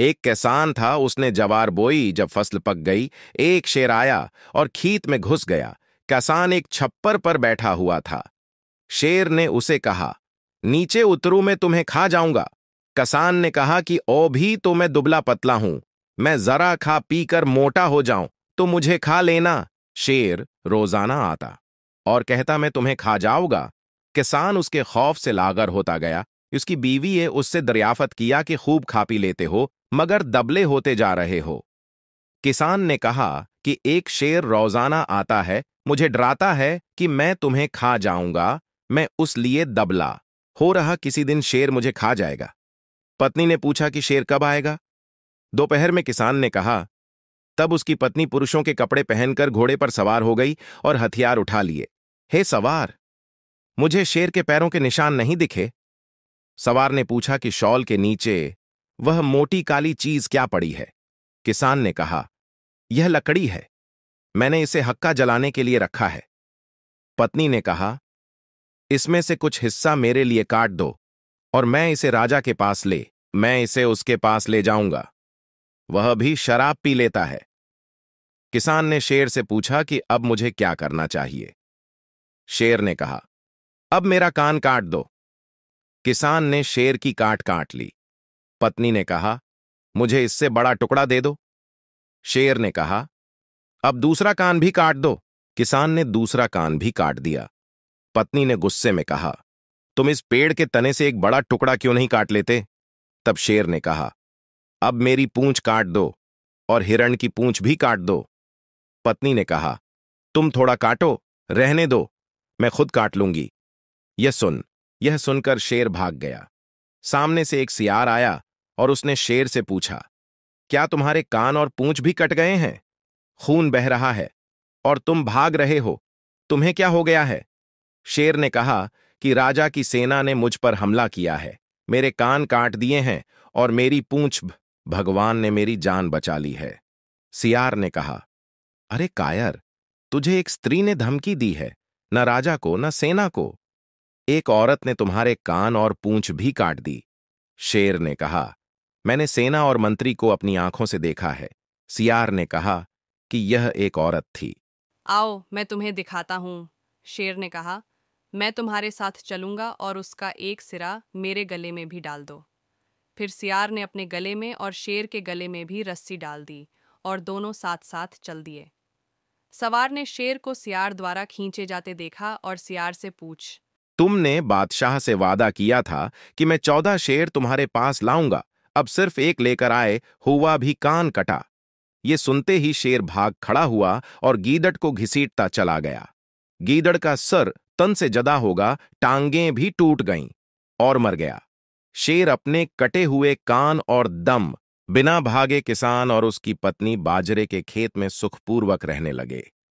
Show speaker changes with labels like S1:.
S1: एक किसान था उसने जवार बोई जब फसल पक गई एक शेर आया और खीत में घुस गया किसान एक छप्पर पर बैठा हुआ था शेर ने उसे कहा नीचे उतरू मैं तुम्हें खा जाऊंगा किसान ने कहा कि ओ भी तो मैं दुबला पतला हूं मैं जरा खा पी कर मोटा हो जाऊं तो मुझे खा लेना शेर रोजाना आता और कहता मैं तुम्हें खा जाऊंगा किसान उसके खौफ से लागर होता गया उसकी बीवी ने उससे दरियाफत किया कि खूब खा पी लेते हो मगर दबले होते जा रहे हो किसान ने कहा कि एक शेर रोजाना आता है मुझे डराता है कि मैं तुम्हें खा जाऊंगा मैं उस लिए दबला हो रहा किसी दिन शेर मुझे खा जाएगा पत्नी ने पूछा कि शेर कब आएगा दोपहर में किसान ने कहा तब उसकी पत्नी पुरुषों के कपड़े पहनकर घोड़े पर सवार हो गई और हथियार उठा लिए हे सवार मुझे शेर के पैरों के निशान नहीं दिखे सवार ने पूछा कि शॉल के नीचे वह मोटी काली चीज क्या पड़ी है किसान ने कहा यह लकड़ी है मैंने इसे हक्का जलाने के लिए रखा है पत्नी ने कहा इसमें से कुछ हिस्सा मेरे लिए काट दो और मैं इसे राजा के पास ले मैं इसे उसके पास ले जाऊंगा वह भी शराब पी लेता है किसान ने शेर से पूछा कि अब मुझे क्या करना चाहिए शेर ने कहा अब मेरा कान काट दो किसान ने शेर की काट काट ली पत्नी ने कहा मुझे इससे बड़ा टुकड़ा दे दो शेर ने कहा अब दूसरा कान भी काट दो किसान ने दूसरा कान भी काट दिया पत्नी ने गुस्से में कहा तुम इस पेड़ के तने से एक बड़ा टुकड़ा क्यों नहीं काट लेते तब शेर ने कहा अब मेरी पूंछ काट दो और हिरण की पूंछ भी काट दो पत्नी ने कहा तुम थोड़ा काटो रहने दो मैं खुद काट लूंगी यह सुन यह सुनकर शेर भाग गया सामने से एक सियार आया और उसने शेर से पूछा क्या तुम्हारे कान और पूंछ भी कट गए हैं खून बह रहा है और तुम भाग रहे हो तुम्हें क्या हो गया है शेर ने कहा कि राजा की सेना ने मुझ पर हमला किया है मेरे कान काट दिए हैं और मेरी पूंछ भगवान ने मेरी जान बचा ली है सियार ने कहा अरे कायर तुझे एक स्त्री ने धमकी दी है न राजा को न सेना को एक औरत ने तुम्हारे कान और पूंछ भी काट दी शेर ने कहा मैंने सेना और मंत्री को अपनी आंखों से देखा है सियार ने कहा कि यह एक औरत थी
S2: आओ मैं तुम्हें दिखाता हूँ शेर ने कहा मैं तुम्हारे साथ चलूंगा और उसका एक सिरा मेरे गले में भी डाल दो फिर सियार ने अपने गले में और शेर के गले में भी रस्सी डाल दी और दोनों साथ साथ चल दिए सवार ने शेर को सियार द्वारा खींचे जाते देखा और सियार से पूछ
S1: तुमने बादशाह से वादा किया था कि मैं चौदह शेर तुम्हारे पास लाऊंगा अब सिर्फ एक लेकर आए हुआ भी कान कटा ये सुनते ही शेर भाग खड़ा हुआ और गीदड़ को घिसीटता चला गया गीदड़ का सर तन से जदा होगा टांगे भी टूट गईं और मर गया शेर अपने कटे हुए कान और दम बिना भागे किसान और उसकी पत्नी बाजरे के खेत में सुखपूर्वक रहने लगे